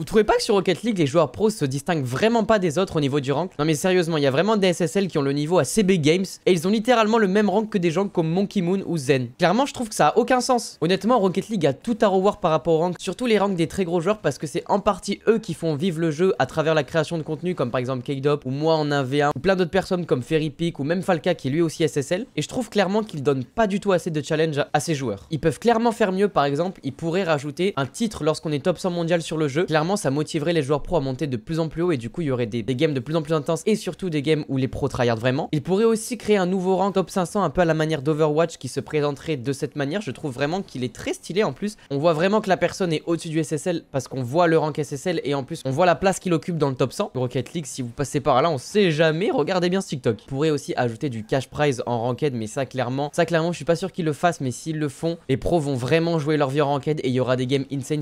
Vous trouvez pas que sur Rocket League, les joueurs pros se distinguent vraiment pas des autres au niveau du rank Non mais sérieusement, il y a vraiment des SSL qui ont le niveau à CB Games et ils ont littéralement le même rank que des gens comme Monkey Moon ou Zen. Clairement, je trouve que ça a aucun sens. Honnêtement, Rocket League a tout à revoir par rapport au rank, surtout les ranks des très gros joueurs parce que c'est en partie eux qui font vivre le jeu à travers la création de contenu comme par exemple K-Dop ou moi en 1v1 ou plein d'autres personnes comme Ferry Peak ou même Falca qui est lui aussi SSL et je trouve clairement qu'ils donnent pas du tout assez de challenge à ces joueurs. Ils peuvent clairement faire mieux par exemple, ils pourraient rajouter un titre lorsqu'on est top 100 mondial sur le jeu. Clairement, ça motiverait les joueurs pro à monter de plus en plus haut et du coup il y aurait des, games de plus en plus intenses et surtout des games où les pros tryhardent vraiment. Il pourrait aussi créer un nouveau rank top 500 un peu à la manière d'Overwatch qui se présenterait de cette manière. Je trouve vraiment qu'il est très stylé en plus. On voit vraiment que la personne est au-dessus du SSL parce qu'on voit le rank SSL et en plus on voit la place qu'il occupe dans le top 100. Rocket League si vous passez par là on sait jamais, regardez bien ce TikTok. Il pourrait aussi ajouter du cash prize en ranked mais ça clairement, ça clairement je suis pas sûr qu'ils le fassent mais s'ils le font, les pros vont vraiment jouer leur vie en ranked et il y aura des games insane